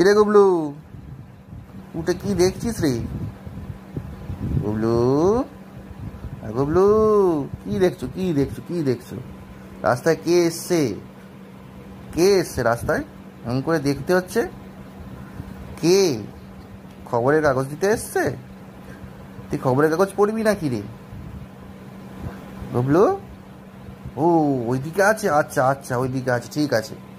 কিরে গুবলু উঠে কি দেখছিস রে গুবলু গুবলু কি দেখছো কি দেখছো কি দেখছো রাস্তায় কে এসছে কে এসছে রাস্তায় এমন করে দেখতে হচ্ছে কে খবরের কাগজ দিতে এসছে তুই খবরের কাগজ পড়বি না কি রে গুবলু ও ওইদিকে আছে আচ্ছা আচ্ছা ওইদিকে আছে ঠিক আছে